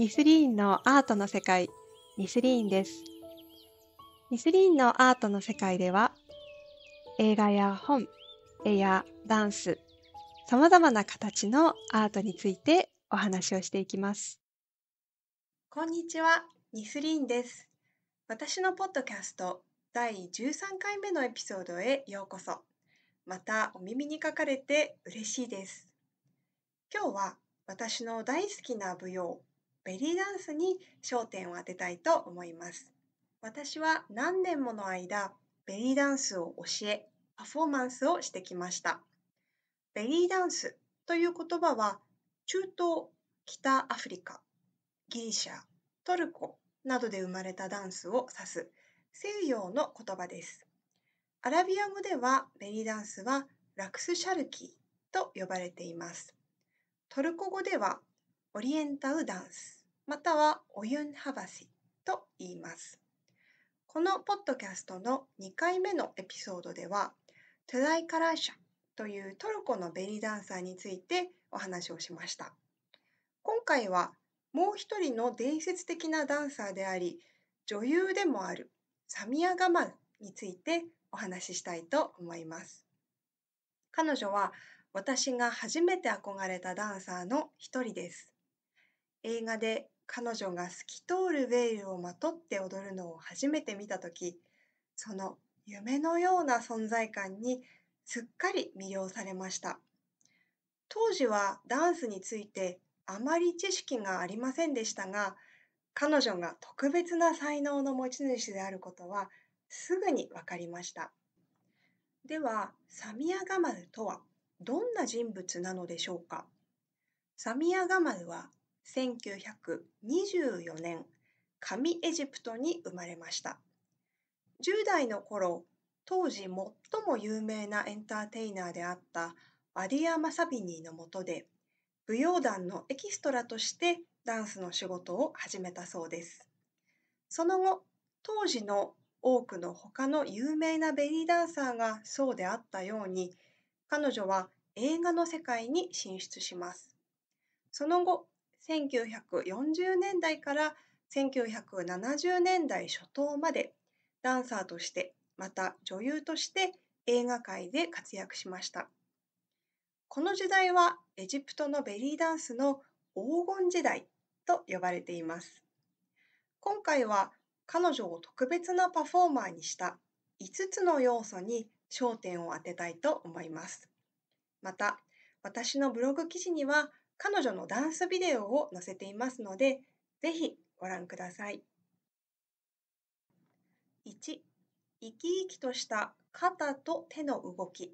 ニスリーンのアートの世界、ミスリーンです。ミスリーンのアートの世界では、映画や本、絵やダンス、様々な形のアートについてお話をしていきます。こんにちは、ミスリーンです。私のポッドキャスト第13回目のエピソードへようこそ。またお耳に書かかれて嬉しいです。今日は私の大好きな舞踊ベリーダンスに焦点を当てたいと思います。私は何年もの間、ベリーダンスを教え、パフォーマンスをしてきました。ベリーダンスという言葉は、中東、北アフリカ、ギリシャ、トルコなどで生まれたダンスを指す西洋の言葉です。アラビア語ではベリーダンスはラクスシャルキーと呼ばれています。トルコ語ではオリエンタウダンスまたはオユンハバシと言います。このポッドキャストの2回目のエピソードではトゥライカラーシャというトルコのベリーダンサーについてお話をしました。今回はもう一人の伝説的なダンサーであり女優でもあるサミア・ガマルについてお話ししたいと思います。彼女は私が初めて憧れたダンサーの一人です。映画で彼女が透き通るベールをまとって踊るのを初めて見た時その夢のような存在感にすっかり魅了されました当時はダンスについてあまり知識がありませんでしたが彼女が特別な才能の持ち主であることはすぐに分かりましたではサミヤガマルとはどんな人物なのでしょうかサミア・ガマルは1924年、上エジプトに生まれました。10代の頃、当時最も有名なエンターテイナーであったアディア・マサビニーのもとで、舞踊団のエキストラとしてダンスの仕事を始めたそうです。その後、当時の多くの他の有名なベリーダンサーがそうであったように、彼女は映画の世界に進出します。その後、1940年代から1970年代初頭までダンサーとしてまた女優として映画界で活躍しましたこの時代はエジプトのベリーダンスの黄金時代と呼ばれています今回は彼女を特別なパフォーマーにした5つの要素に焦点を当てたいと思いますまた私のブログ記事には彼女のダンスビデオを載せていますので、ぜひご覧ください。1、生き生きとした肩と手の動き。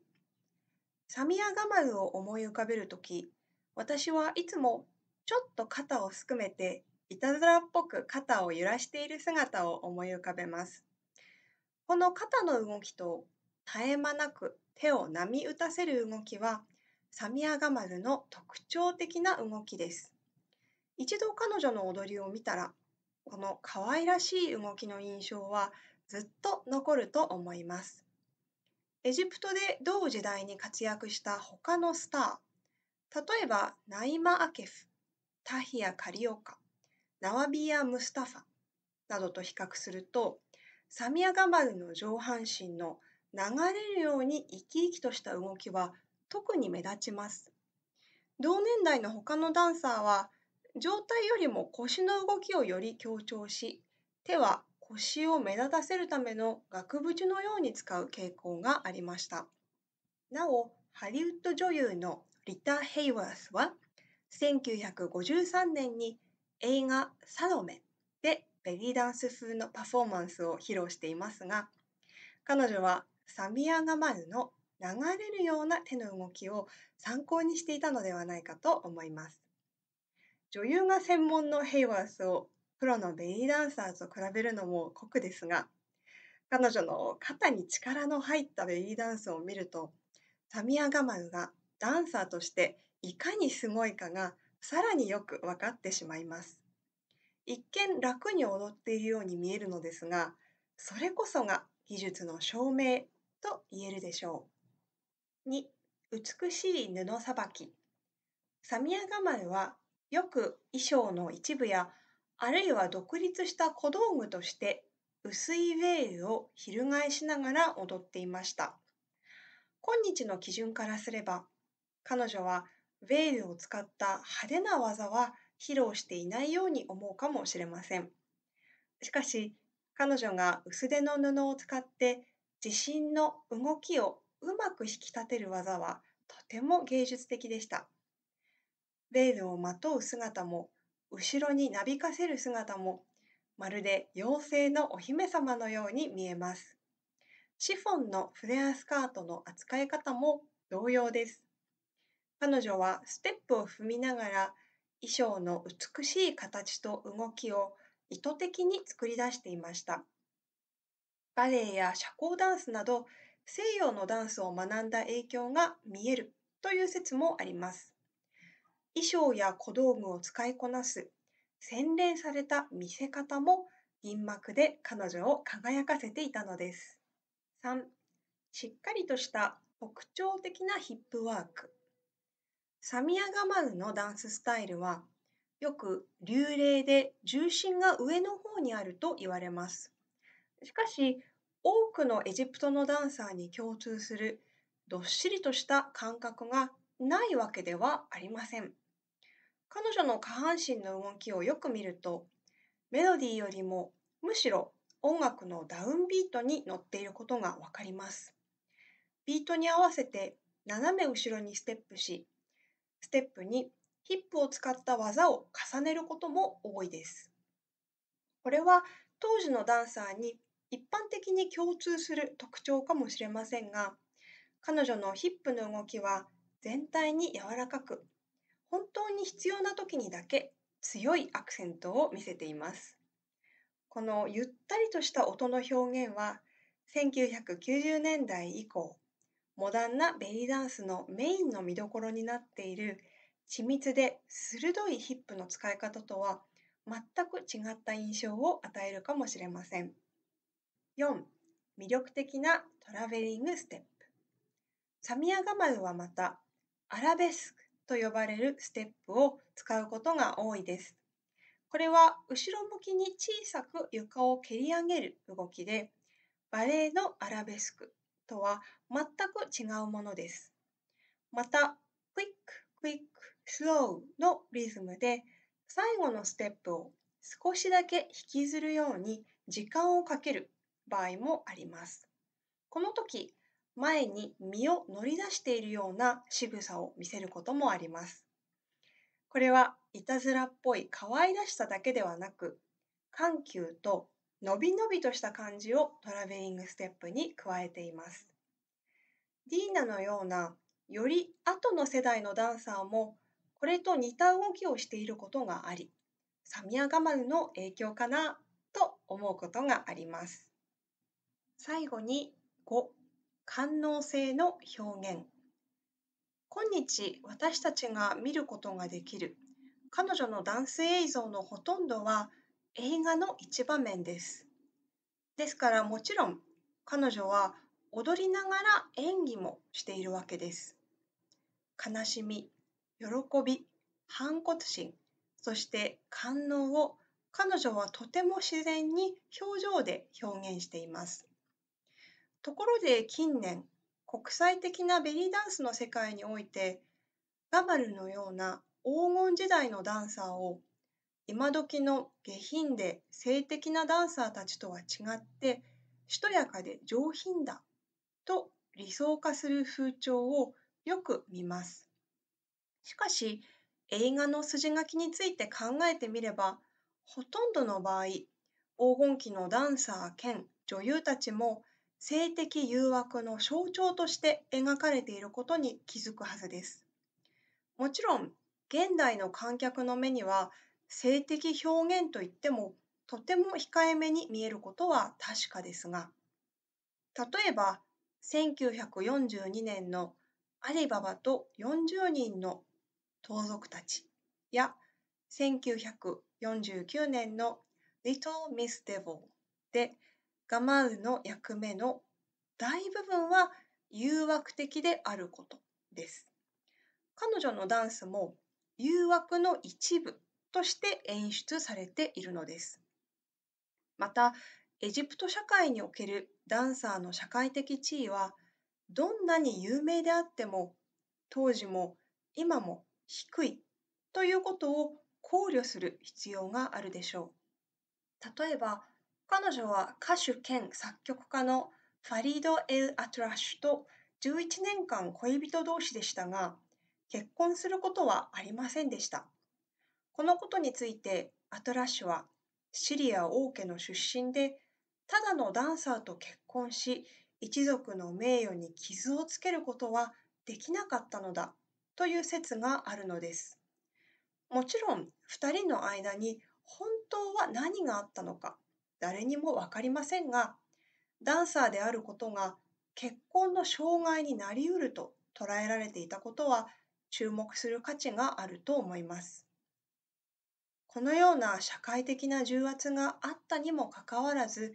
サミアガマルを思い浮かべるとき、私はいつもちょっと肩をすくめて、いたずらっぽく肩を揺らしている姿を思い浮かべます。この肩の動きと絶え間なく手を波打たせる動きはサミアガマルの特徴的な動きです。一度彼女の踊りを見たら、この可愛らしい動きの印象はずっと残ると思います。エジプトで同時代に活躍した他のスター、例えばナイマ・アケフ、タヒア・カリオカ、ナワビア・ムスタファなどと比較すると、サミア・ガマルの上半身の流れるように生き生きとした動きは特に目立ちます。同年代の他のダンサーは上体よりも腰の動きをより強調し手は腰を目立たせるための額縁のように使う傾向がありましたなおハリウッド女優のリタ・ヘイワースは1953年に映画「サロメ」でベリーダンス風のパフォーマンスを披露していますが彼女はサミア・ガマルの流れるような手の動きを参考にしていたのではないかと思います。女優が専門のヘイワースをプロのベリーダンサーと比べるのも酷ですが、彼女の肩に力の入ったベリーダンスを見ると、タミア・ガマルがダンサーとしていかにすごいかがさらによくわかってしまいます。一見楽に踊っているように見えるのですが、それこそが技術の証明と言えるでしょう。2、美しい布さばき。サミヤガマルはよく衣装の一部やあるいは独立した小道具として薄いウェールを翻しながら踊っていました。今日の基準からすれば彼女はウェールを使った派手な技は披露していないように思うかもしれません。しかし彼女が薄手の布を使って自身の動きをうまく引き立てる技はとても芸術的でした。ベールをまとう姿も後ろになびかせる姿もまるで妖精のお姫様のように見えます。シフォンのフレアスカートの扱い方も同様です。彼女はステップを踏みながら衣装の美しい形と動きを意図的に作り出していました。バレエや社交ダンスなど西洋のダンスを学んだ影響が見えるという説もあります。衣装や小道具を使いこなす洗練された見せ方も銀幕で彼女を輝かせていたのです。3しっかりとした特徴的なヒップワークサミアガマウのダンススタイルはよく流麗で重心が上の方にあると言われます。しかし多くのエジプトのダンサーに共通するどっしりとした感覚がないわけではありません。彼女の下半身の動きをよく見ると、メロディーよりもむしろ音楽のダウンビートに乗っていることがわかります。ビートに合わせて斜め後ろにステップし、ステップにヒップを使った技を重ねることも多いです。これは当時のダンサーに一般的に共通する特徴かもしれませんが彼女のヒップの動きは全体に柔らかく本当に必要な時にだけ強いアクセントを見せていますこのゆったりとした音の表現は1990年代以降モダンなベリーダンスのメインの見どころになっている緻密で鋭いヒップの使い方とは全く違った印象を与えるかもしれません。4. 魅力的なトラベリングステップサミヤガマルはまたアラベスクと呼ばれるステップを使うことが多いです。これは後ろ向きに小さく床を蹴り上げる動きでバレエのアラベスクとは全く違うものです。またクイッククイックスローのリズムで最後のステップを少しだけ引きずるように時間をかける場合もあります。この時、前に身を乗り出しているような仕草を見せることもあります。これはいたずらっぽい可愛らしさだけではなく、緩急とのびのびとした感じをトラベリングステップに加えています。ディーナのようなより後の世代のダンサーもこれと似た動きをしていることがあり、サミアガマルの影響かなと思うことがあります。最後に5、官能性の表現。今日私たちが見ることができる彼女のダンス映像のほとんどは映画の一場面です。ですからもちろん彼女は踊りながら演技もしているわけです。悲しみ、喜び、反骨心、そして感能を彼女はとても自然に表情で表現しています。ところで近年、国際的なベリーダンスの世界において、ガマルのような黄金時代のダンサーを今時の下品で性的なダンサーたちとは違ってしとやかで上品だと理想化する風潮をよく見ます。しかし映画の筋書きについて考えてみればほとんどの場合黄金期のダンサー兼女優たちも性的誘惑の象徴として描かれていることに気づくはずです。もちろん現代の観客の目には性的表現といってもとても控えめに見えることは確かですが例えば1942年の「アリババと40人の盗賊たち」や1949年の「Little Miss Devil」でガマウの役目の大部分は誘惑的であることです。彼女のダンスも誘惑の一部として演出されているのです。また、エジプト社会におけるダンサーの社会的地位は、どんなに有名であっても、当時も今も低いということを考慮する必要があるでしょう。例えば、彼女は歌手兼作曲家のファリード・エル・アトラッシュと11年間恋人同士でしたが、結婚することはありませんでした。このことについてアトラッシュはシリア王家の出身で、ただのダンサーと結婚し、一族の名誉に傷をつけることはできなかったのだという説があるのです。もちろん2人の間に本当は何があったのか誰にも分かりませんがダンサーであることが結婚の障害になりうると捉えられていたことは注目する価値があると思います。このような社会的な重圧があったにもかかわらず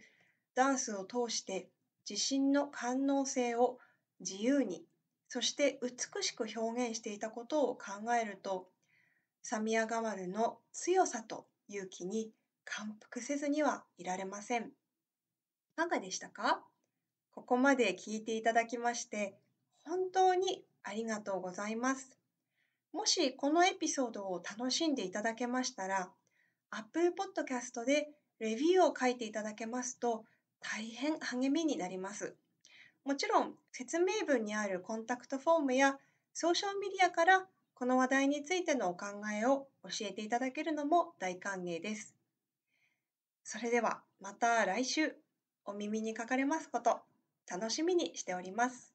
ダンスを通して自身の官能性を自由にそして美しく表現していたことを考えるとサミア・ガマルの強さと勇気に感服せずにはいられません。いかがでしたかここまで聞いていただきまして、本当にありがとうございます。もしこのエピソードを楽しんでいただけましたら、Apple Podcast でレビューを書いていただけますと、大変励みになります。もちろん、説明文にあるコンタクトフォームや、ソーシャルメディアからこの話題についてのお考えを教えていただけるのも大歓迎です。それではまた来週お耳にかかれますこと楽しみにしております。